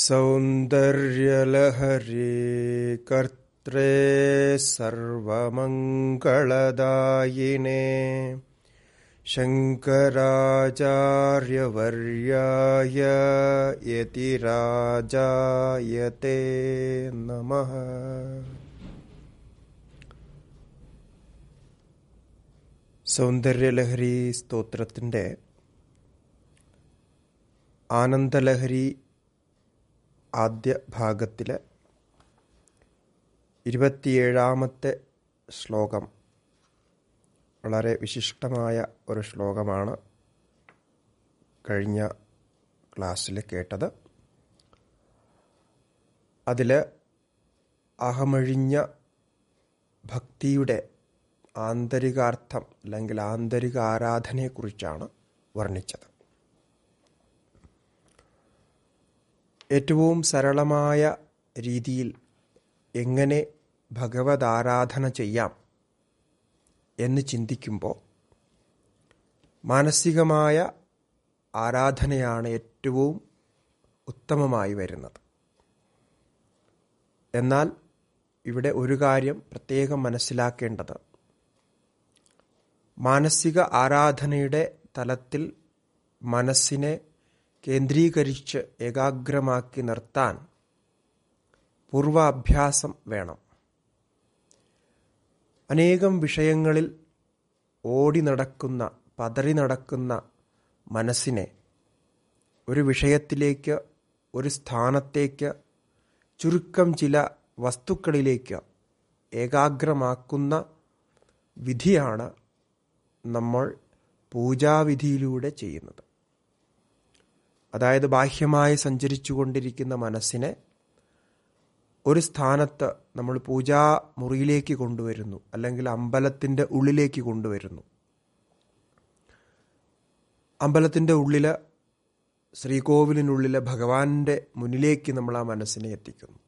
सौन्दर्यलहरे कर्त्रे सर्वमङ्गलदायिने शङ्कराचार्यवर्याय यतिराजायते नमः സൗന്ദര്യലഹരി സ്തോത്രത്തിൻ്റെ ആനന്ദലഹരി ആദ്യ ഭാഗത്തിലെ ഇരുപത്തിയേഴാമത്തെ ശ്ലോകം വളരെ വിശിഷ്ടമായ ഒരു ശ്ലോകമാണ് കഴിഞ്ഞ ക്ലാസ്സിൽ കേട്ടത് അതിൽ അഹമഴിഞ്ഞ ഭക്തിയുടെ ആന്തരികാർത്ഥം അല്ലെങ്കിൽ ആന്തരിക ആരാധനയെക്കുറിച്ചാണ് വർണ്ണിച്ചത് ഏറ്റവും സരളമായ രീതിയിൽ എങ്ങനെ ആരാധന ചെയ്യാം എന്ന് ചിന്തിക്കുമ്പോൾ മാനസികമായ ആരാധനയാണ് ഏറ്റവും ഉത്തമമായി വരുന്നത് എന്നാൽ ഇവിടെ ഒരു കാര്യം പ്രത്യേകം മനസ്സിലാക്കേണ്ടത് മാനസിക ആരാധനയുടെ തലത്തിൽ മനസ്സിനെ കേന്ദ്രീകരിച്ച് ഏകാഗ്രമാക്കി നിർത്താൻ പൂർവാഭ്യാസം വേണം അനേകം വിഷയങ്ങളിൽ ഓടി നടക്കുന്ന പതറി നടക്കുന്ന മനസ്സിനെ ഒരു വിഷയത്തിലേക്ക് ഒരു സ്ഥാനത്തേക്ക് ചുരുക്കം ചില വസ്തുക്കളിലേക്ക് ഏകാഗ്രമാക്കുന്ന വിധിയാണ് നമ്മൾ പൂജാവിധിയിലൂടെ ചെയ്യുന്നത് അതായത് ബാഹ്യമായി സഞ്ചരിച്ചുകൊണ്ടിരിക്കുന്ന മനസ്സിനെ ഒരു സ്ഥാനത്ത് നമ്മൾ പൂജാ മുറിയിലേക്ക് കൊണ്ടുവരുന്നു അല്ലെങ്കിൽ അമ്പലത്തിൻ്റെ ഉള്ളിലേക്ക് കൊണ്ടുവരുന്നു അമ്പലത്തിൻ്റെ ഉള്ളിലെ ശ്രീകോവിലിനുള്ളിലെ ഭഗവാന്റെ മുന്നിലേക്ക് നമ്മൾ ആ മനസ്സിനെ എത്തിക്കുന്നു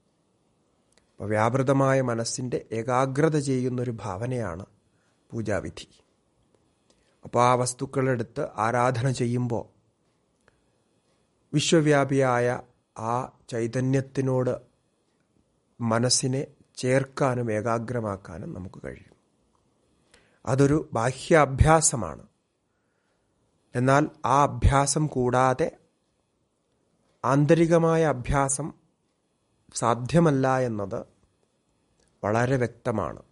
അപ്പോൾ വ്യാപൃതമായ മനസ്സിൻ്റെ ഏകാഗ്രത ചെയ്യുന്നൊരു ഭാവനയാണ് പൂജാവിധി അപ്പോൾ ആ വസ്തുക്കളെടുത്ത് ആരാധന ചെയ്യുമ്പോൾ വിശ്വവ്യാപിയായ ആ ചൈതന്യത്തിനോട് മനസ്സിനെ ചേർക്കാനും ഏകാഗ്രമാക്കാനും നമുക്ക് കഴിയും അതൊരു ബാഹ്യാഭ്യാസമാണ് എന്നാൽ ആ അഭ്യാസം കൂടാതെ ആന്തരികമായ അഭ്യാസം സാധ്യമല്ല എന്നത് വളരെ വ്യക്തമാണ്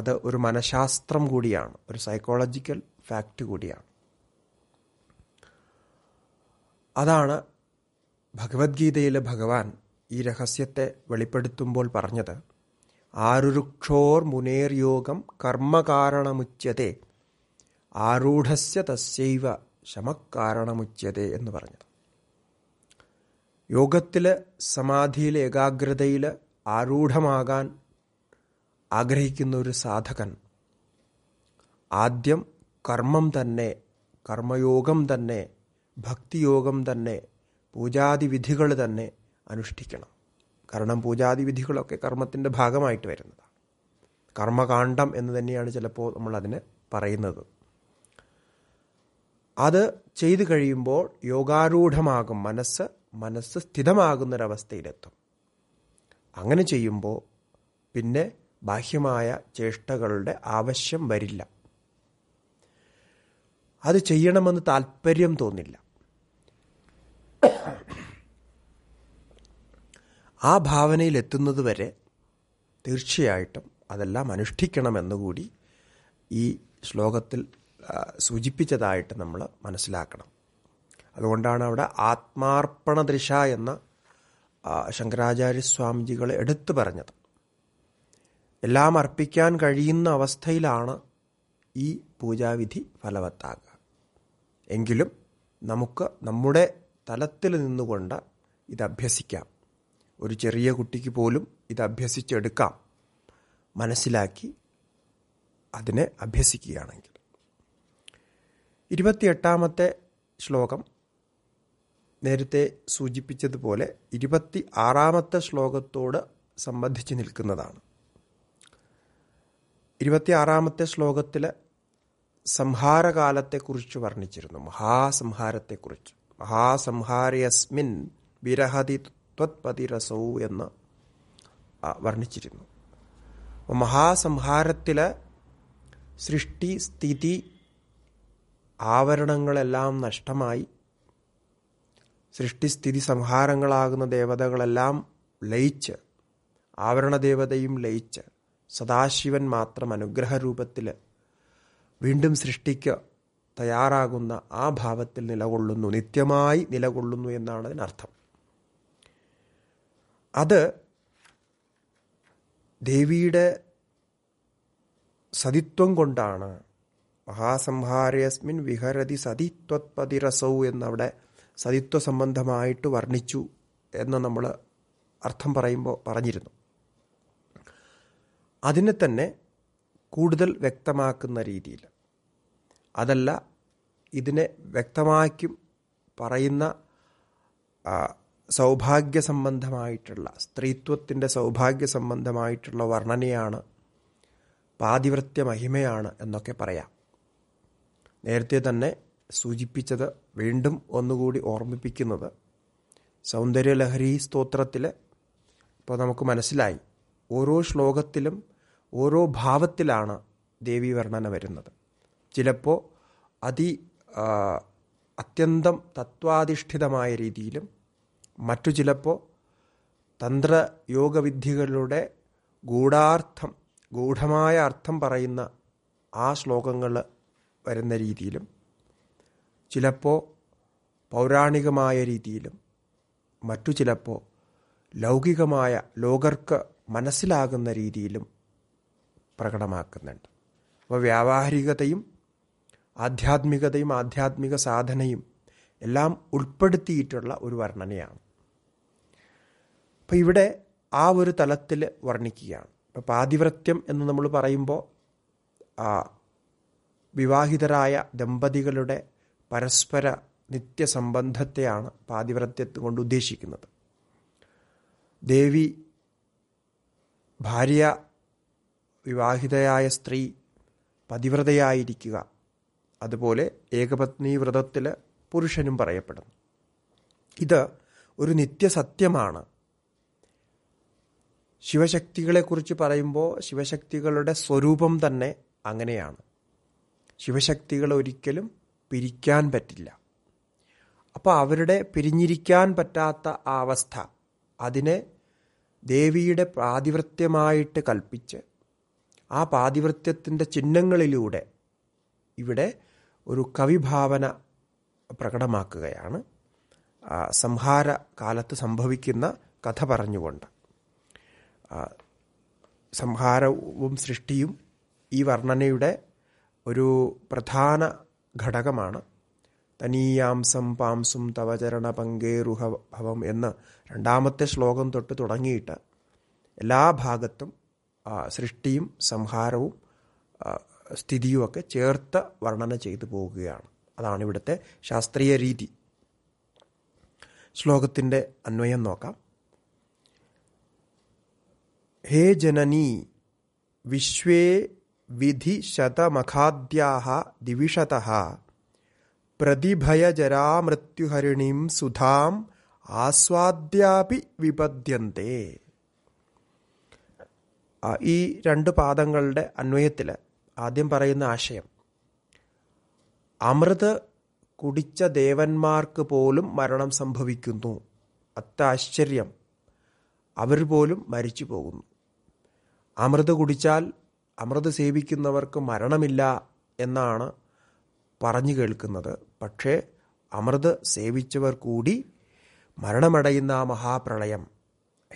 അത് ഒരു മനഃശാസ്ത്രം കൂടിയാണ് ഒരു സൈക്കോളജിക്കൽ ഫാക്റ്റ് കൂടിയാണ് അതാണ് ഭഗവത്ഗീതയിലെ ഭഗവാൻ ഈ രഹസ്യത്തെ വെളിപ്പെടുത്തുമ്പോൾ പറഞ്ഞത് ആരുരുക്ഷോർ മുനേർ യോഗം കർമ്മകാരണമുച്ചതേ ആരൂഢസ്യ തസ്യൈവ ശമക്കാരണമുച്യത്തെ എന്ന് പറഞ്ഞത് യോഗത്തിൽ സമാധിയിൽ ഏകാഗ്രതയിൽ ആരൂഢമാകാൻ ആഗ്രഹിക്കുന്ന ഒരു സാധകൻ ആദ്യം കർമ്മം തന്നെ കർമ്മയോഗം തന്നെ ഭക്തിയോഗം തന്നെ പൂജാദിവിധികൾ തന്നെ അനുഷ്ഠിക്കണം കാരണം വിധികളൊക്കെ കർമ്മത്തിൻ്റെ ഭാഗമായിട്ട് വരുന്നതാണ് കർമ്മകാന്ഡം എന്ന് തന്നെയാണ് ചിലപ്പോൾ നമ്മൾ അതിന് പറയുന്നത് അത് ചെയ്തു കഴിയുമ്പോൾ യോഗാരൂഢമാകും മനസ്സ് മനസ്സ് സ്ഥിതമാകുന്നൊരവസ്ഥയിലെത്തും അങ്ങനെ ചെയ്യുമ്പോൾ പിന്നെ ബാഹ്യമായ ചേഷ്ടകളുടെ ആവശ്യം വരില്ല അത് ചെയ്യണമെന്ന് താല്പര്യം തോന്നില്ല ആ ഭാവനയിൽ എത്തുന്നത് വരെ തീർച്ചയായിട്ടും അതെല്ലാം അനുഷ്ഠിക്കണമെന്നുകൂടി ഈ ശ്ലോകത്തിൽ സൂചിപ്പിച്ചതായിട്ട് നമ്മൾ മനസ്സിലാക്കണം അതുകൊണ്ടാണ് അവിടെ ആത്മാർപ്പണ ദൃശ എന്ന ശങ്കരാചാര്യ എടുത്തു പറഞ്ഞത് എല്ലാം അർപ്പിക്കാൻ കഴിയുന്ന അവസ്ഥയിലാണ് ഈ പൂജാവിധി ഫലവത്താകുക എങ്കിലും നമുക്ക് നമ്മുടെ തലത്തിൽ നിന്നുകൊണ്ട് ഇത് അഭ്യസിക്കാം ഒരു ചെറിയ കുട്ടിക്ക് പോലും ഇത് അഭ്യസിച്ചെടുക്കാം മനസ്സിലാക്കി അതിനെ അഭ്യസിക്കുകയാണെങ്കിൽ ഇരുപത്തിയെട്ടാമത്തെ ശ്ലോകം നേരത്തെ സൂചിപ്പിച്ചതുപോലെ ഇരുപത്തി ആറാമത്തെ ശ്ലോകത്തോട് സംബന്ധിച്ച് നിൽക്കുന്നതാണ് ഇരുപത്തി ആറാമത്തെ ശ്ലോകത്തിൽ സംഹാരകാലത്തെക്കുറിച്ച് വർണ്ണിച്ചിരുന്നു മഹാസംഹാരത്തെക്കുറിച്ച് മഹാസംഹാരയസ്മിൻ വിരഹതി ത്വത്പതിരസൗ എന്ന് വർണ്ണിച്ചിരുന്നു മഹാസംഹാരത്തിൽ സൃഷ്ടി സ്ഥിതി ആവരണങ്ങളെല്ലാം നഷ്ടമായി സൃഷ്ടിസ്ഥിതി സംഹാരങ്ങളാകുന്ന ദേവതകളെല്ലാം ലയിച്ച് ആവരണദേവതയും ലയിച്ച് സദാശിവൻ മാത്രം അനുഗ്രഹരൂപത്തിൽ വീണ്ടും സൃഷ്ടിക്ക തയ്യാറാകുന്ന ആ ഭാവത്തിൽ നിലകൊള്ളുന്നു നിത്യമായി നിലകൊള്ളുന്നു എന്നാണ് അതിനർത്ഥം അത് ദേവിയുടെ സതിത്വം കൊണ്ടാണ് മഹാസംഹാരയസ്മിൻ വിഹരതി സതിത്വത്പതിരസൗ എന്നവിടെ സതിത്വ സംബന്ധമായിട്ട് വർണ്ണിച്ചു എന്ന് നമ്മൾ അർത്ഥം പറയുമ്പോൾ പറഞ്ഞിരുന്നു അതിനെ തന്നെ കൂടുതൽ വ്യക്തമാക്കുന്ന രീതിയിൽ അതല്ല ഇതിനെ വ്യക്തമാക്കും പറയുന്ന സൗഭാഗ്യ സംബന്ധമായിട്ടുള്ള സ്ത്രീത്വത്തിൻ്റെ സൗഭാഗ്യ സംബന്ധമായിട്ടുള്ള വർണ്ണനയാണ് പാതിവൃത്യ മഹിമയാണ് എന്നൊക്കെ പറയാം നേരത്തെ തന്നെ സൂചിപ്പിച്ചത് വീണ്ടും ഒന്നുകൂടി ഓർമ്മിപ്പിക്കുന്നത് സൗന്ദര്യലഹരി സ്തോത്രത്തിൽ ഇപ്പോൾ നമുക്ക് മനസ്സിലായി ഓരോ ശ്ലോകത്തിലും ഓരോ ഭാവത്തിലാണ് ദേവി വർണ്ണന വരുന്നത് ചിലപ്പോൾ അതി അത്യന്തം തത്വാധിഷ്ഠിതമായ രീതിയിലും മറ്റു ചിലപ്പോൾ തന്ത്രയോഗവിദ്യകളുടെ ഗൂഢാർത്ഥം ഗൂഢമായ അർത്ഥം പറയുന്ന ആ ശ്ലോകങ്ങൾ വരുന്ന രീതിയിലും ചിലപ്പോൾ പൗരാണികമായ രീതിയിലും മറ്റു ചിലപ്പോൾ ലൗകികമായ ലോകർക്ക് മനസ്സിലാകുന്ന രീതിയിലും പ്രകടമാക്കുന്നുണ്ട് അപ്പോൾ വ്യാവഹാരികതയും ആധ്യാത്മികതയും ആധ്യാത്മിക സാധനയും എല്ലാം ഉൾപ്പെടുത്തിയിട്ടുള്ള ഒരു വർണ്ണനയാണ് അപ്പം ഇവിടെ ആ ഒരു തലത്തിൽ വർണ്ണിക്കുകയാണ് ഇപ്പം പാതിവ്രത്യം എന്ന് നമ്മൾ പറയുമ്പോൾ വിവാഹിതരായ ദമ്പതികളുടെ പരസ്പര നിത്യസംബന്ധത്തെയാണ് പാതിവ്രത്യത്ത് കൊണ്ട് ഉദ്ദേശിക്കുന്നത് ദേവി ഭാര്യ വിവാഹിതയായ സ്ത്രീ പതിവ്രതയായിരിക്കുക അതുപോലെ ഏകപത്നി വ്രതത്തിൽ പുരുഷനും പറയപ്പെടുന്നു ഇത് ഒരു നിത്യസത്യമാണ് ശിവശക്തികളെക്കുറിച്ച് പറയുമ്പോൾ ശിവശക്തികളുടെ സ്വരൂപം തന്നെ അങ്ങനെയാണ് ശിവശക്തികൾ ഒരിക്കലും പിരിക്കാൻ പറ്റില്ല അപ്പോൾ അവരുടെ പിരിഞ്ഞിരിക്കാൻ പറ്റാത്ത ആ അവസ്ഥ അതിനെ ദേവിയുടെ പാതിവൃത്യമായിട്ട് കൽപ്പിച്ച് ആ പാതിവൃത്യത്തിൻ്റെ ചിഹ്നങ്ങളിലൂടെ ഇവിടെ ഒരു കവിഭാവന പ്രകടമാക്കുകയാണ് സംഹാര കാലത്ത് സംഭവിക്കുന്ന കഥ പറഞ്ഞുകൊണ്ട് സംഹാരവും സൃഷ്ടിയും ഈ വർണ്ണനയുടെ ഒരു പ്രധാന ഘടകമാണ് തനീയാംസം പാംസും തവചരണ പങ്കേറുഹ എന്ന് രണ്ടാമത്തെ ശ്ലോകം തൊട്ട് തുടങ്ങിയിട്ട് എല്ലാ ഭാഗത്തും സൃഷ്ടിയും സംഹാരവും സ്ഥിതിയുമൊക്കെ ചേർത്ത് വർണ്ണന ചെയ്തു പോകുകയാണ് അതാണ് ഇവിടുത്തെ ശാസ്ത്രീയ രീതി ശ്ലോകത്തിൻ്റെ അന്വയം നോക്കാം ഹേ ജനനി വിശ്വേ ശതമഖാദ്യാഹ ദിവിഷത പ്രതിഭയജരാമൃത്യുഹരിണീം സുധാം ആസ്വാദ്യാപി വിപദ്യന്തേ ഈ രണ്ട് പാദങ്ങളുടെ അന്വയത്തിൽ ആദ്യം പറയുന്ന ആശയം അമൃത് കുടിച്ച ദേവന്മാർക്ക് പോലും മരണം സംഭവിക്കുന്നു അത്താശ്ചര്യം അവർ പോലും മരിച്ചു പോകുന്നു അമൃത് കുടിച്ചാൽ അമൃത് സേവിക്കുന്നവർക്ക് മരണമില്ല എന്നാണ് പറഞ്ഞു കേൾക്കുന്നത് പക്ഷേ അമൃത് സേവിച്ചവർ കൂടി മരണമടയുന്ന ആ മഹാപ്രളയം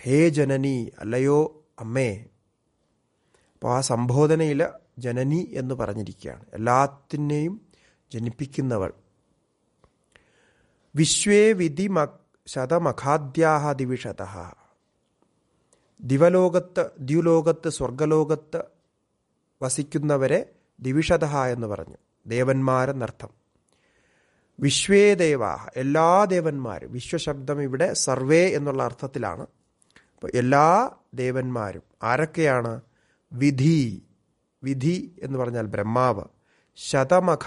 ഹേ ജനനി അല്ലയോ അമ്മേ അപ്പോൾ ആ സംബോധനയിൽ ജനനി എന്ന് പറഞ്ഞിരിക്കുകയാണ് എല്ലാത്തിനെയും ജനിപ്പിക്കുന്നവൾ വിശ്വേ വിധി മ ശതമഖാദ്യാഹ ദിവിഷത ദിവലോകത്ത് ദ്യുലോകത്ത് സ്വർഗലോകത്ത് വസിക്കുന്നവരെ ദിവിഷത എന്ന് പറഞ്ഞു ദേവന്മാരെന്നർത്ഥം വിശ്വേ ദേവാഹ എല്ലാ ദേവന്മാരും വിശ്വശബ്ദം ഇവിടെ സർവേ എന്നുള്ള അർത്ഥത്തിലാണ് അപ്പോൾ എല്ലാ ദേവന്മാരും ആരൊക്കെയാണ് വിധി വിധി എന്ന് പറഞ്ഞാൽ ബ്രഹ്മാവ് ശതമഖ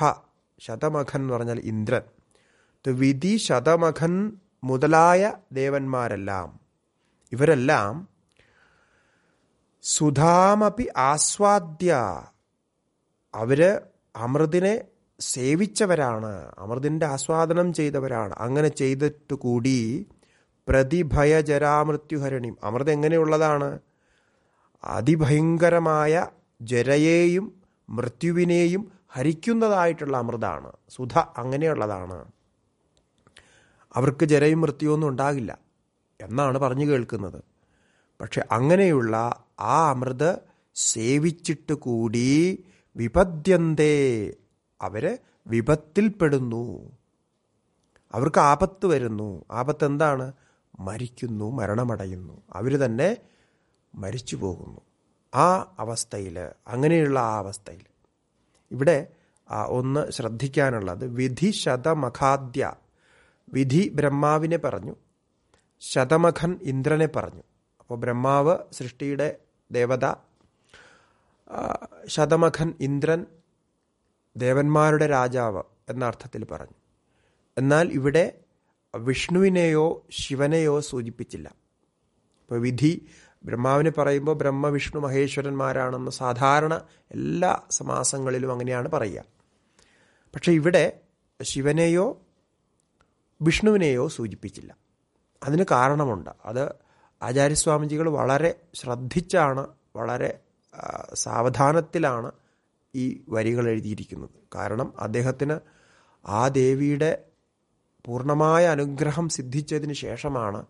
ശതമഖൻ എന്ന് പറഞ്ഞാൽ ഇന്ദ്രൻ വിധി ശതമഖൻ മുതലായ ദേവന്മാരെല്ലാം ഇവരെല്ലാം സുധാമപി ആസ്വാദ്യ അവര് അമൃതിനെ സേവിച്ചവരാണ് അമൃതിൻ്റെ ആസ്വാദനം ചെയ്തവരാണ് അങ്ങനെ ചെയ്തിട്ട് കൂടി പ്രതിഭയ ജരാമൃത്യുഹരണി അമൃത് എങ്ങനെയുള്ളതാണ് അതിഭയങ്കരമായ ജരയേയും മൃത്യുവിനെയും ഹരിക്കുന്നതായിട്ടുള്ള അമൃതാണ് സുധ അങ്ങനെയുള്ളതാണ് അവർക്ക് ജരയും ഒന്നും ഉണ്ടാകില്ല എന്നാണ് പറഞ്ഞു കേൾക്കുന്നത് പക്ഷെ അങ്ങനെയുള്ള ആ അമൃത് സേവിച്ചിട്ട് കൂടി വിപദ്യന്തേ അവര് വിപത്തിൽപ്പെടുന്നു അവർക്ക് ആപത്ത് വരുന്നു ആപത്ത് എന്താണ് മരിക്കുന്നു മരണമടയുന്നു അവർ തന്നെ മരിച്ചു പോകുന്നു ആ അവസ്ഥയിൽ അങ്ങനെയുള്ള ആ അവസ്ഥയിൽ ഇവിടെ ഒന്ന് ശ്രദ്ധിക്കാനുള്ളത് വിധി ശതമഖാദ്യ വിധി ബ്രഹ്മാവിനെ പറഞ്ഞു ശതമഖൻ ഇന്ദ്രനെ പറഞ്ഞു അപ്പോൾ ബ്രഹ്മാവ് സൃഷ്ടിയുടെ ദേവത ശതമഖൻ ഇന്ദ്രൻ ദേവന്മാരുടെ രാജാവ് എന്ന അർത്ഥത്തിൽ പറഞ്ഞു എന്നാൽ ഇവിടെ വിഷ്ണുവിനെയോ ശിവനെയോ സൂചിപ്പിച്ചില്ല ഇപ്പോൾ വിധി ബ്രഹ്മാവിനെ പറയുമ്പോൾ ബ്രഹ്മ വിഷ്ണു മഹേശ്വരന്മാരാണെന്ന് സാധാരണ എല്ലാ സമാസങ്ങളിലും അങ്ങനെയാണ് പറയുക പക്ഷേ ഇവിടെ ശിവനെയോ വിഷ്ണുവിനെയോ സൂചിപ്പിച്ചില്ല അതിന് കാരണമുണ്ട് അത് ആചാര്യസ്വാമിജികൾ വളരെ ശ്രദ്ധിച്ചാണ് വളരെ സാവധാനത്തിലാണ് ഈ വരികൾ എഴുതിയിരിക്കുന്നത് കാരണം അദ്ദേഹത്തിന് ആ ദേവിയുടെ പൂർണ്ണമായ അനുഗ്രഹം സിദ്ധിച്ചതിന് ശേഷമാണ്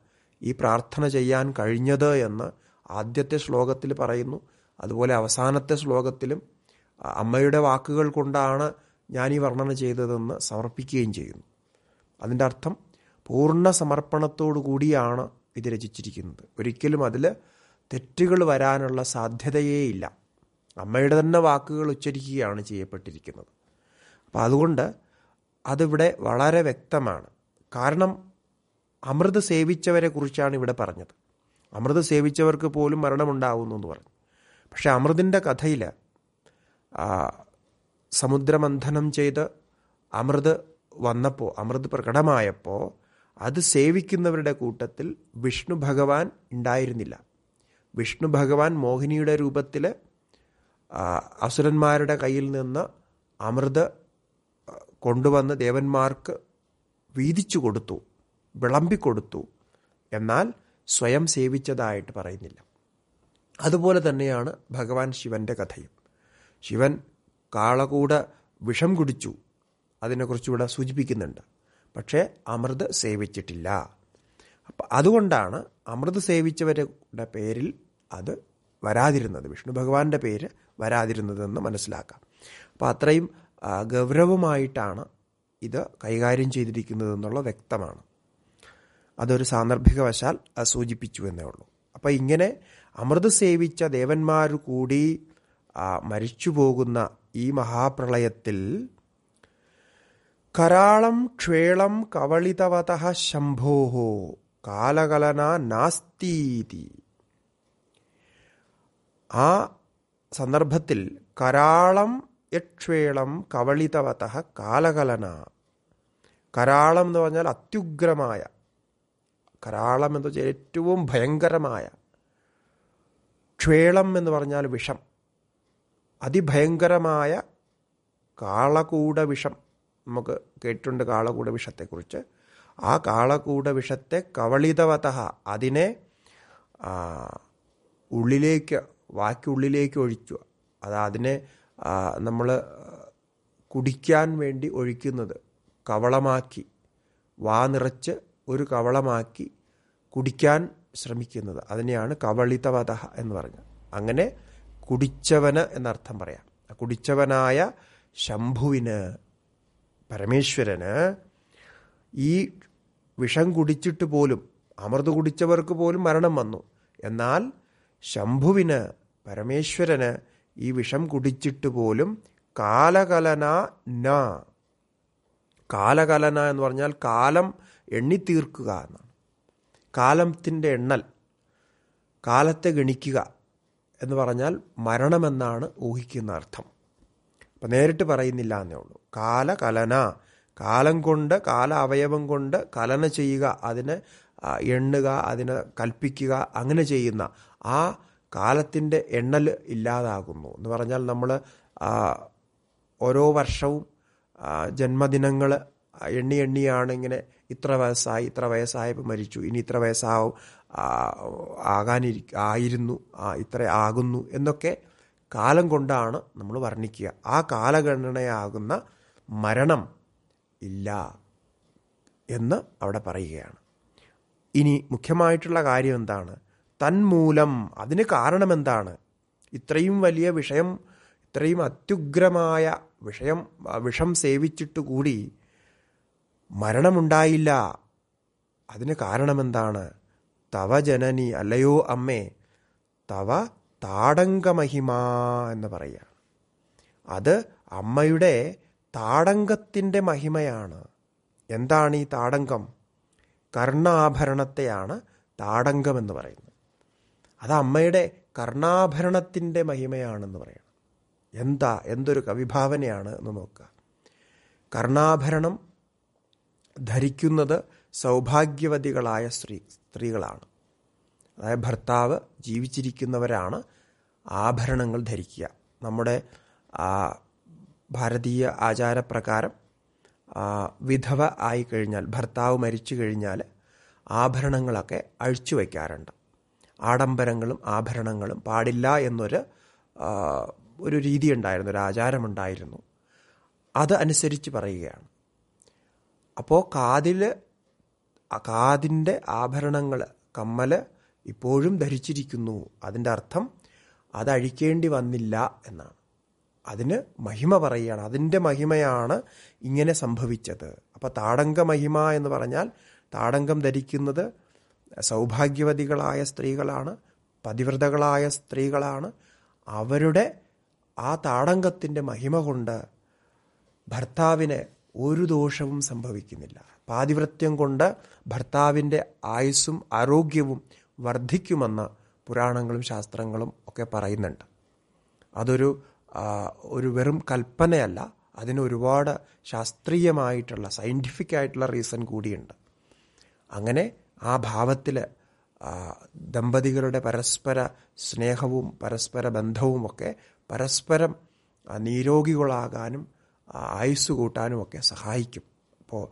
ഈ പ്രാർത്ഥന ചെയ്യാൻ കഴിഞ്ഞത് എന്ന് ആദ്യത്തെ ശ്ലോകത്തിൽ പറയുന്നു അതുപോലെ അവസാനത്തെ ശ്ലോകത്തിലും അമ്മയുടെ വാക്കുകൾ കൊണ്ടാണ് ഞാൻ ഈ വർണ്ണന ചെയ്തതെന്ന് സമർപ്പിക്കുകയും ചെയ്യുന്നു അതിൻ്റെ അർത്ഥം പൂർണ്ണ സമർപ്പണത്തോടു കൂടിയാണ് ഇത് രചിച്ചിരിക്കുന്നത് ഒരിക്കലും അതിൽ തെറ്റുകൾ വരാനുള്ള സാധ്യതയേയില്ല അമ്മയുടെ തന്നെ വാക്കുകൾ ഉച്ചരിക്കുകയാണ് ചെയ്യപ്പെട്ടിരിക്കുന്നത് അപ്പോൾ അതുകൊണ്ട് അതിവിടെ വളരെ വ്യക്തമാണ് കാരണം അമൃത് സേവിച്ചവരെ കുറിച്ചാണ് ഇവിടെ പറഞ്ഞത് അമൃത് സേവിച്ചവർക്ക് പോലും മരണമുണ്ടാവുന്നു എന്ന് പറഞ്ഞു പക്ഷേ അമൃതിൻ്റെ കഥയിൽ സമുദ്രമന്ഥനം ചെയ്ത് അമൃത് വന്നപ്പോൾ അമൃത് പ്രകടമായപ്പോൾ അത് സേവിക്കുന്നവരുടെ കൂട്ടത്തിൽ വിഷ്ണു ഭഗവാൻ ഉണ്ടായിരുന്നില്ല വിഷ്ണു ഭഗവാൻ മോഹിനിയുടെ രൂപത്തിൽ അസുരന്മാരുടെ കയ്യിൽ നിന്ന് അമൃത് കൊണ്ടുവന്ന് ദേവന്മാർക്ക് വീതിച്ചു കൊടുത്തു വിളമ്പിക്കൊടുത്തു എന്നാൽ സ്വയം സേവിച്ചതായിട്ട് പറയുന്നില്ല അതുപോലെ തന്നെയാണ് ഭഗവാൻ ശിവന്റെ കഥയും ശിവൻ കാളകൂട വിഷം കുടിച്ചു അതിനെക്കുറിച്ചുകൂടെ സൂചിപ്പിക്കുന്നുണ്ട് പക്ഷേ അമൃത് സേവിച്ചിട്ടില്ല അപ്പം അതുകൊണ്ടാണ് അമൃത് സേവിച്ചവരുടെ പേരിൽ അത് വരാതിരുന്നത് വിഷ്ണു ഭഗവാന്റെ പേര് വരാതിരുന്നതെന്ന് മനസ്സിലാക്കാം അപ്പോൾ അത്രയും ഗൗരവമായിട്ടാണ് ഇത് കൈകാര്യം ചെയ്തിരിക്കുന്നത് എന്നുള്ള വ്യക്തമാണ് അതൊരു സാന്ദർഭികവശാൽ സൂചിപ്പിച്ചു എന്നേ ഉള്ളൂ അപ്പോൾ ഇങ്ങനെ അമൃത് സേവിച്ച ദേവന്മാർ കൂടി മരിച്ചു പോകുന്ന ഈ മഹാപ്രളയത്തിൽ കരാളം ക്ഷേളം കവളിതവത ശംഭോഹോ കാലകലന നാസ്തീതി ആ സന്ദർഭത്തിൽ കരാളം യക്ഷേളം കവളിതവത കാലകലന കരാളം എന്ന് പറഞ്ഞാൽ അത്യുഗ്രമായ കരാളം എന്ന് വെച്ചാൽ ഏറ്റവും ഭയങ്കരമായ ക്ഷേളം എന്ന് പറഞ്ഞാൽ വിഷം അതിഭയങ്കരമായ കാളകൂട വിഷം നമുക്ക് കേട്ടിട്ടുണ്ട് കാളകൂട വിഷത്തെക്കുറിച്ച് ആ കാളകൂട വിഷത്തെ കവളിതവത അതിനെ ഉള്ളിലേക്ക് വാക്കുള്ളിലേക്ക് ഒഴിക്കുക അത് അതിനെ നമ്മൾ കുടിക്കാൻ വേണ്ടി ഒഴിക്കുന്നത് കവളമാക്കി വാ നിറച്ച് ഒരു കവളമാക്കി കുടിക്കാൻ ശ്രമിക്കുന്നത് അതിനെയാണ് കവളിതവത എന്ന് പറഞ്ഞത് അങ്ങനെ കുടിച്ചവന് എന്നർത്ഥം പറയാം കുടിച്ചവനായ ശംഭുവിന് പരമേശ്വരന് ഈ വിഷം കുടിച്ചിട്ട് പോലും അമൃത് കുടിച്ചവർക്ക് പോലും മരണം വന്നു എന്നാൽ ശംഭുവിന് പരമേശ്വരന് ഈ വിഷം കുടിച്ചിട്ട് പോലും കാലകലന ന കാലകലന എന്ന് പറഞ്ഞാൽ കാലം എണ്ണിത്തീർക്കുക എന്നാണ് കാലത്തിൻ്റെ എണ്ണൽ കാലത്തെ ഗണിക്കുക എന്ന് പറഞ്ഞാൽ മരണമെന്നാണ് ഊഹിക്കുന്ന അർത്ഥം അപ്പം നേരിട്ട് പറയുന്നില്ല എന്നേ ഉള്ളൂ കാലകലന കാലം കൊണ്ട് കാല അവയവം കൊണ്ട് കലന ചെയ്യുക അതിനെ എണ്ണുക അതിനെ കൽപ്പിക്കുക അങ്ങനെ ചെയ്യുന്ന ആ കാലത്തിൻ്റെ എണ്ണൽ ഇല്ലാതാകുന്നു എന്ന് പറഞ്ഞാൽ നമ്മൾ ഓരോ വർഷവും ജന്മദിനങ്ങൾ എണ്ണി എണ്ണിയാണ് ഇങ്ങനെ ഇത്ര വയസ്സായി ഇത്ര വയസ്സായപ്പോൾ മരിച്ചു ഇനി ഇത്ര വയസ്സാവും ആകാനിരി ആയിരുന്നു ഇത്ര ആകുന്നു എന്നൊക്കെ കാലം കൊണ്ടാണ് നമ്മൾ വർണ്ണിക്കുക ആ കാലഗണനയാകുന്ന മരണം ഇല്ല എന്ന് അവിടെ പറയുകയാണ് ഇനി മുഖ്യമായിട്ടുള്ള കാര്യം എന്താണ് തന്മൂലം അതിന് കാരണമെന്താണ് ഇത്രയും വലിയ വിഷയം ഇത്രയും അത്യുഗ്രമായ വിഷയം വിഷം സേവിച്ചിട്ട് കൂടി മരണമുണ്ടായില്ല അതിന് കാരണമെന്താണ് തവ ജനനി അല്ലയോ അമ്മേ തവ താടങ്കമഹിമ എന്ന് പറയുക അത് അമ്മയുടെ താടങ്കത്തിൻ്റെ മഹിമയാണ് എന്താണ് ഈ താടങ്കം കർണാഭരണത്തെയാണ് താടങ്കം എന്ന് പറയുന്നത് അത് അമ്മയുടെ കർണാഭരണത്തിൻ്റെ മഹിമയാണെന്ന് പറയണം എന്താ എന്തൊരു കവിഭാവനയാണ് എന്ന് നോക്കുക കർണാഭരണം ധരിക്കുന്നത് സൗഭാഗ്യവതികളായ സ്ത്രീ സ്ത്രീകളാണ് അതായത് ഭർത്താവ് ജീവിച്ചിരിക്കുന്നവരാണ് ആഭരണങ്ങൾ ധരിക്കുക നമ്മുടെ ഭാരതീയ ആചാരപ്രകാരം വിധവ ആയി കഴിഞ്ഞാൽ ഭർത്താവ് മരിച്ചു കഴിഞ്ഞാൽ ആഭരണങ്ങളൊക്കെ അഴിച്ചു വയ്ക്കാറുണ്ട് ആഡംബരങ്ങളും ആഭരണങ്ങളും പാടില്ല എന്നൊരു ഒരു രീതി ഉണ്ടായിരുന്നു ഒരു ആചാരമുണ്ടായിരുന്നു അത് അനുസരിച്ച് പറയുകയാണ് അപ്പോൾ കാതിൽ കാതിൻ്റെ ആഭരണങ്ങൾ കമ്മൽ ഇപ്പോഴും ധരിച്ചിരിക്കുന്നു അതിൻ്റെ അർത്ഥം അതഴിക്കേണ്ടി വന്നില്ല എന്നാണ് അതിന് മഹിമ പറയുകയാണ് അതിൻ്റെ മഹിമയാണ് ഇങ്ങനെ സംഭവിച്ചത് അപ്പോൾ താടങ്ക മഹിമ എന്ന് പറഞ്ഞാൽ താടങ്കം ധരിക്കുന്നത് സൗഭാഗ്യവതികളായ സ്ത്രീകളാണ് പതിവ്രതകളായ സ്ത്രീകളാണ് അവരുടെ ആ താടങ്കത്തിൻ്റെ മഹിമ കൊണ്ട് ഭർത്താവിനെ ഒരു ദോഷവും സംഭവിക്കുന്നില്ല പാതിവ്രത്യം കൊണ്ട് ഭർത്താവിൻ്റെ ആയുസ്സും ആരോഗ്യവും വർദ്ധിക്കുമെന്ന് പുരാണങ്ങളും ശാസ്ത്രങ്ങളും ഒക്കെ പറയുന്നുണ്ട് അതൊരു ഒരു വെറും കൽപ്പനയല്ല അതിന് ഒരുപാട് ശാസ്ത്രീയമായിട്ടുള്ള സയൻറ്റിഫിക് ആയിട്ടുള്ള റീസൺ കൂടിയുണ്ട് അങ്ങനെ ആ ഭാവത്തിൽ ദമ്പതികളുടെ പരസ്പര സ്നേഹവും പരസ്പര ബന്ധവുമൊക്കെ പരസ്പരം നിരോഗികളാകാനും ആയുസ് കൂട്ടാനുമൊക്കെ സഹായിക്കും അപ്പോൾ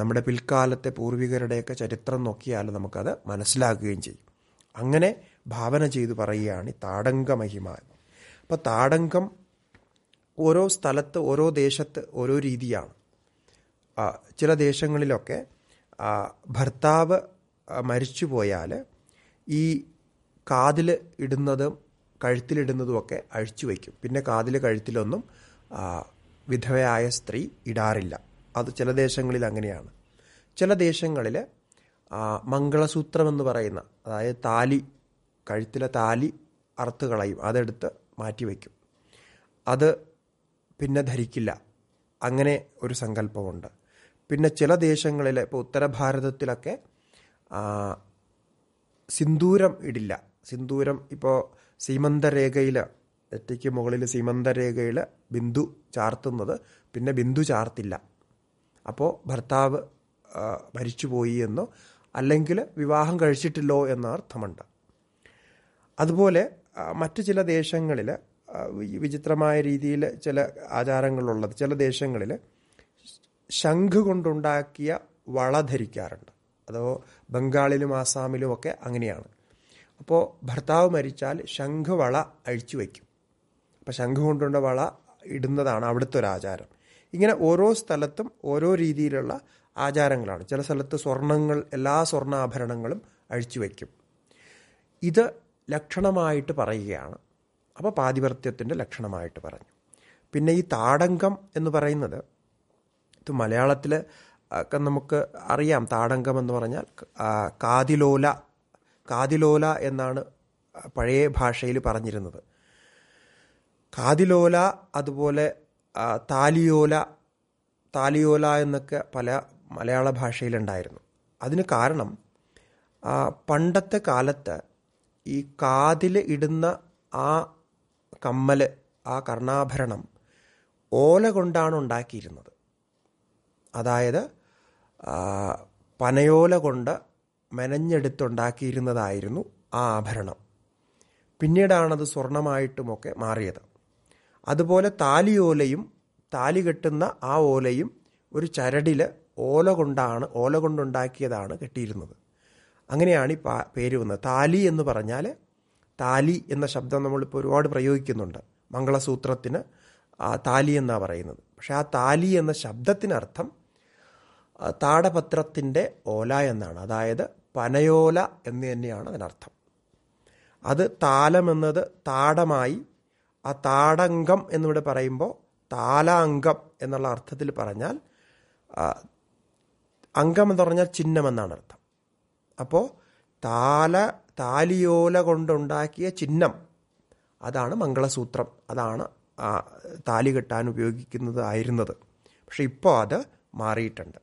നമ്മുടെ പിൽക്കാലത്തെ പൂർവികരുടെയൊക്കെ ചരിത്രം നോക്കിയാൽ നമുക്കത് മനസ്സിലാക്കുകയും ചെയ്യും അങ്ങനെ ഭാവന ചെയ്തു പറയുകയാണ് താടങ്ക മഹിമ അപ്പോൾ താടങ്കം ഓരോ സ്ഥലത്ത് ഓരോ ദേശത്ത് ഓരോ രീതിയാണ് ചില ദേശങ്ങളിലൊക്കെ ഭർത്താവ് മരിച്ചു പോയാൽ ഈ കാതിൽ ഇടുന്നതും കഴുത്തിലിടുന്നതുമൊക്കെ അഴിച്ചു വയ്ക്കും പിന്നെ കാതിൽ കഴുത്തിലൊന്നും വിധവയായ സ്ത്രീ ഇടാറില്ല അത് ചില ദേശങ്ങളിൽ അങ്ങനെയാണ് ചില ദേശങ്ങളിൽ മംഗളസൂത്രം എന്ന് പറയുന്ന അതായത് താലി കഴുത്തിലെ താലി അറുത്ത് കളയും അതെടുത്ത് മാറ്റിവെക്കും അത് പിന്നെ ധരിക്കില്ല അങ്ങനെ ഒരു സങ്കല്പമുണ്ട് പിന്നെ ചില ദേശങ്ങളിൽ ഇപ്പോൾ ഉത്തര ഭാരതത്തിലൊക്കെ സിന്ദൂരം ഇടില്ല സിന്ദൂരം ഇപ്പോൾ സീമന്തരേഖയിൽ നെറ്റിക്ക് മുകളിൽ സീമന്തരേഖയിൽ ബിന്ദു ചാർത്തുന്നത് പിന്നെ ബിന്ദു ചാർത്തില്ല അപ്പോൾ ഭർത്താവ് മരിച്ചുപോയി എന്നോ അല്ലെങ്കിൽ വിവാഹം കഴിച്ചിട്ടില്ലോ എന്ന അർത്ഥമുണ്ട് അതുപോലെ മറ്റു ചില ദേശങ്ങളിൽ വിചിത്രമായ രീതിയിൽ ചില ആചാരങ്ങളുള്ളത് ചില ദേശങ്ങളിൽ ശംഖ് കൊണ്ടുണ്ടാക്കിയ വള ധരിക്കാറുണ്ട് അതോ ബംഗാളിലും ആസാമിലും ഒക്കെ അങ്ങനെയാണ് അപ്പോൾ ഭർത്താവ് മരിച്ചാൽ ശംഖ് വള അഴിച്ചു വയ്ക്കും അപ്പം ശംഖ് കൊണ്ടുള്ള വള ഇടുന്നതാണ് അവിടുത്തെ ഒരു ആചാരം ഇങ്ങനെ ഓരോ സ്ഥലത്തും ഓരോ രീതിയിലുള്ള ആചാരങ്ങളാണ് ചില സ്ഥലത്ത് സ്വർണങ്ങൾ എല്ലാ സ്വർണ്ണാഭരണങ്ങളും അഴിച്ചു വയ്ക്കും ഇത് ലക്ഷണമായിട്ട് പറയുകയാണ് അപ്പോൾ പാതിവർത്യത്തിൻ്റെ ലക്ഷണമായിട്ട് പറഞ്ഞു പിന്നെ ഈ താടങ്കം എന്ന് പറയുന്നത് ഇത് മലയാളത്തിൽ ഒക്കെ നമുക്ക് അറിയാം താടങ്കം എന്ന് പറഞ്ഞാൽ കാതിലോല കാതിലോല എന്നാണ് പഴയ ഭാഷയിൽ പറഞ്ഞിരുന്നത് കാതിലോല അതുപോലെ താലിയോല താലിയോല എന്നൊക്കെ പല മലയാള ഭാഷയിലുണ്ടായിരുന്നു അതിന് കാരണം പണ്ടത്തെ കാലത്ത് ഈ കാതിൽ ഇടുന്ന ആ കമ്മൽ ആ കർണാഭരണം ഓല കൊണ്ടാണ് ഉണ്ടാക്കിയിരുന്നത് അതായത് പനയോല കൊണ്ട് മെനഞ്ഞെടുത്തുണ്ടാക്കിയിരുന്നതായിരുന്നു ആ ആഭരണം പിന്നീടാണത് സ്വർണമായിട്ടുമൊക്കെ മാറിയത് അതുപോലെ താലി ഓലയും താലി കെട്ടുന്ന ആ ഓലയും ഒരു ചരടിൽ ഓല കൊണ്ടാണ് ഓല കൊണ്ടുണ്ടാക്കിയതാണ് കെട്ടിയിരുന്നത് അങ്ങനെയാണ് ഈ പേര് വന്നത് താലി എന്ന് പറഞ്ഞാൽ താലി എന്ന ശബ്ദം നമ്മളിപ്പോൾ ഒരുപാട് പ്രയോഗിക്കുന്നുണ്ട് മംഗളസൂത്രത്തിന് താലി എന്നാണ് പറയുന്നത് പക്ഷെ ആ താലി എന്ന ശബ്ദത്തിനർത്ഥം താടപത്രത്തിൻ്റെ ഓല എന്നാണ് അതായത് പനയോല എന്ന് തന്നെയാണ് അതിനർത്ഥം അത് താലമെന്നത് താടമായി ആ താടങ്കം എന്നിവിടെ പറയുമ്പോൾ താലാംഗം എന്നുള്ള അർത്ഥത്തിൽ പറഞ്ഞാൽ അംഗം എന്ന് പറഞ്ഞാൽ ചിഹ്നം എന്നാണ് അർത്ഥം അപ്പോൾ താല താലിയോല കൊണ്ടുണ്ടാക്കിയ ചിഹ്നം അതാണ് മംഗളസൂത്രം അതാണ് താലി കെട്ടാൻ ഉപയോഗിക്കുന്നത് ആയിരുന്നത് പക്ഷെ ഇപ്പോൾ അത് മാറിയിട്ടുണ്ട്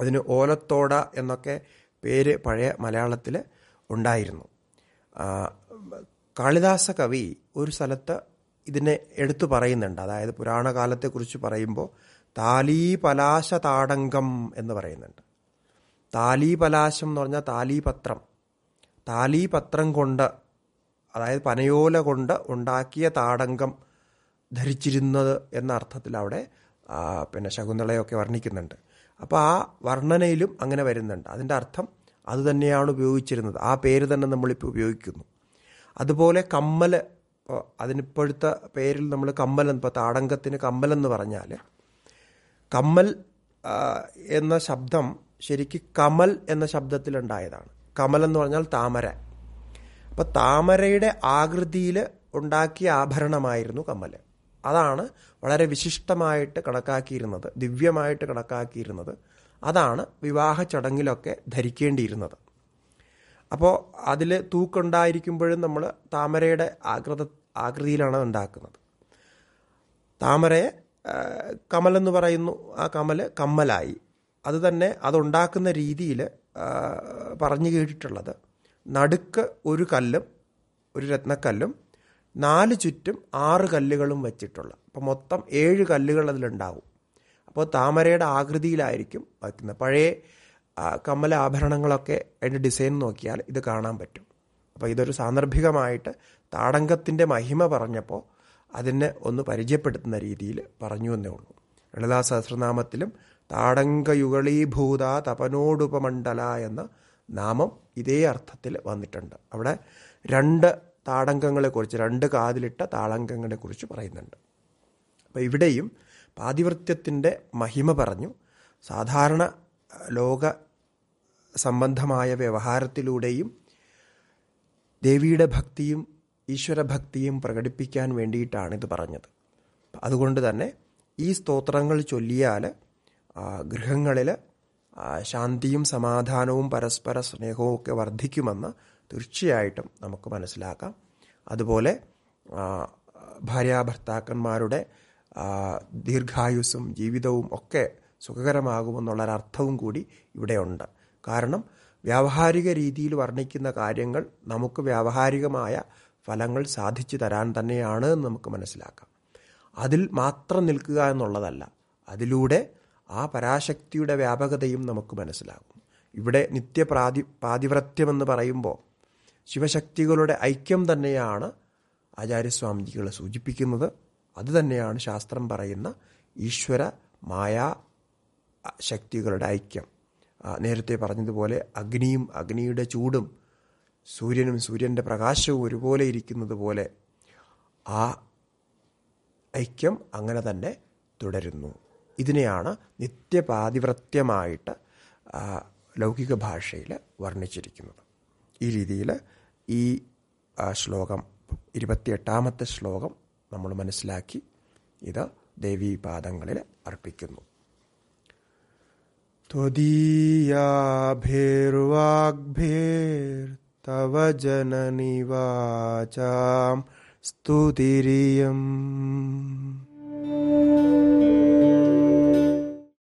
അതിന് ഓലത്തോട എന്നൊക്കെ പേര് പഴയ മലയാളത്തിൽ ഉണ്ടായിരുന്നു കാളിദാസ കവി ഒരു സ്ഥലത്ത് ഇതിനെ എടുത്തു പറയുന്നുണ്ട് അതായത് പുരാണകാലത്തെക്കുറിച്ച് പറയുമ്പോൾ താലീ പലാശ താടങ്കം എന്ന് പറയുന്നുണ്ട് താലീ പലാശം എന്ന് പറഞ്ഞാൽ താലീപത്രം താലീപത്രം കൊണ്ട് അതായത് പനയോല കൊണ്ട് ഉണ്ടാക്കിയ താടങ്കം ധരിച്ചിരുന്നത് എന്ന അർത്ഥത്തിൽ അവിടെ പിന്നെ ശകുന്തളയൊക്കെ വർണ്ണിക്കുന്നുണ്ട് അപ്പോൾ ആ വർണ്ണനയിലും അങ്ങനെ വരുന്നുണ്ട് അതിൻ്റെ അർത്ഥം അതുതന്നെയാണ് ഉപയോഗിച്ചിരുന്നത് ആ പേര് തന്നെ നമ്മളിപ്പോൾ ഉപയോഗിക്കുന്നു അതുപോലെ കമ്മൽ അതിനിപ്പോഴത്തെ പേരിൽ നമ്മൾ കമ്മൽ ഇപ്പോൾ താടങ്കത്തിന് കമ്മൽ എന്ന് പറഞ്ഞാൽ കമ്മൽ എന്ന ശബ്ദം ശരിക്ക് കമൽ എന്ന ശബ്ദത്തിലുണ്ടായതാണ് കമൽ എന്ന് പറഞ്ഞാൽ താമര അപ്പം താമരയുടെ ആകൃതിയിൽ ഉണ്ടാക്കിയ ആഭരണമായിരുന്നു കമ്മൽ അതാണ് വളരെ വിശിഷ്ടമായിട്ട് കണക്കാക്കിയിരുന്നത് ദിവ്യമായിട്ട് കണക്കാക്കിയിരുന്നത് അതാണ് വിവാഹ ചടങ്ങിലൊക്കെ ധരിക്കേണ്ടിയിരുന്നത് അപ്പോൾ അതിൽ തൂക്കുണ്ടായിരിക്കുമ്പോഴും നമ്മൾ താമരയുടെ ആകൃത ആകൃതിയിലാണ് ഉണ്ടാക്കുന്നത് താമരയെ കമലെന്ന് പറയുന്നു ആ കമൽ കമ്മലായി അത് അതുണ്ടാക്കുന്ന രീതിയിൽ പറഞ്ഞു കേട്ടിട്ടുള്ളത് നടുക്ക് ഒരു കല്ലും ഒരു രത്നക്കല്ലും നാല് ചുറ്റും ആറ് കല്ലുകളും വച്ചിട്ടുള്ള അപ്പോൾ മൊത്തം ഏഴ് കല്ലുകൾ അതിലുണ്ടാവും അപ്പോൾ താമരയുടെ ആകൃതിയിലായിരിക്കും വയ്ക്കുന്നത് പഴയ കമ്മലാഭരണങ്ങളൊക്കെ അതിൻ്റെ ഡിസൈൻ നോക്കിയാൽ ഇത് കാണാൻ പറ്റും അപ്പോൾ ഇതൊരു സാന്ദർഭികമായിട്ട് താടങ്കത്തിൻ്റെ മഹിമ പറഞ്ഞപ്പോൾ അതിനെ ഒന്ന് പരിചയപ്പെടുത്തുന്ന രീതിയിൽ പറഞ്ഞു എന്നേ ഉള്ളൂ ലളിതാ സഹസ്രനാമത്തിലും താടങ്കയുഗളീഭൂത തപനോടുപമണ്ഡല എന്ന നാമം ഇതേ അർത്ഥത്തിൽ വന്നിട്ടുണ്ട് അവിടെ രണ്ട് താടങ്കങ്ങളെക്കുറിച്ച് രണ്ട് കാതിലിട്ട താടങ്കങ്ങളെക്കുറിച്ച് പറയുന്നുണ്ട് അപ്പോൾ ഇവിടെയും പാതിവൃത്യത്തിൻ്റെ മഹിമ പറഞ്ഞു സാധാരണ ലോക സംബന്ധമായ വ്യവഹാരത്തിലൂടെയും ദേവിയുടെ ഭക്തിയും ഈശ്വരഭക്തിയും പ്രകടിപ്പിക്കാൻ വേണ്ടിയിട്ടാണ് ഇത് പറഞ്ഞത് അതുകൊണ്ട് തന്നെ ഈ സ്തോത്രങ്ങൾ ചൊല്ലിയാൽ ഗൃഹങ്ങളിൽ ശാന്തിയും സമാധാനവും പരസ്പര സ്നേഹവും ഒക്കെ വർദ്ധിക്കുമെന്ന് തീർച്ചയായിട്ടും നമുക്ക് മനസ്സിലാക്കാം അതുപോലെ ഭാര്യാഭർത്താക്കന്മാരുടെ ദീർഘായുസ്സും ജീവിതവും ഒക്കെ അർത്ഥവും കൂടി ഇവിടെയുണ്ട് കാരണം വ്യാവഹാരിക രീതിയിൽ വർണ്ണിക്കുന്ന കാര്യങ്ങൾ നമുക്ക് വ്യാവഹാരികമായ ഫലങ്ങൾ സാധിച്ചു തരാൻ തന്നെയാണ് എന്ന് നമുക്ക് മനസ്സിലാക്കാം അതിൽ മാത്രം നിൽക്കുക എന്നുള്ളതല്ല അതിലൂടെ ആ പരാശക്തിയുടെ വ്യാപകതയും നമുക്ക് മനസ്സിലാകും ഇവിടെ നിത്യപ്രാതി പാതിവ്രത്യമെന്ന് പറയുമ്പോൾ ശിവശക്തികളുടെ ഐക്യം തന്നെയാണ് ആചാര്യസ്വാമിജികളെ സൂചിപ്പിക്കുന്നത് അതുതന്നെയാണ് ശാസ്ത്രം പറയുന്ന ഈശ്വര മായാ ശക്തികളുടെ ഐക്യം നേരത്തെ പറഞ്ഞതുപോലെ അഗ്നിയും അഗ്നിയുടെ ചൂടും സൂര്യനും സൂര്യൻ്റെ പ്രകാശവും ഒരുപോലെ ഇരിക്കുന്നത് പോലെ ആ ഐക്യം അങ്ങനെ തന്നെ തുടരുന്നു ഇതിനെയാണ് നിത്യപാതിവൃത്യമായിട്ട് ലൗകിക ഭാഷയിൽ വർണ്ണിച്ചിരിക്കുന്നത് ഈ രീതിയിൽ ഈ ശ്ലോകം ഇരുപത്തിയെട്ടാമത്തെ ശ്ലോകം നമ്മൾ മനസ്സിലാക്കി ഇത് ദേവീപാദങ്ങളിൽ അർപ്പിക്കുന്നു त्वदीयाभिर्वाग्भिर्तव जननि वाचां स्तुतिरियम्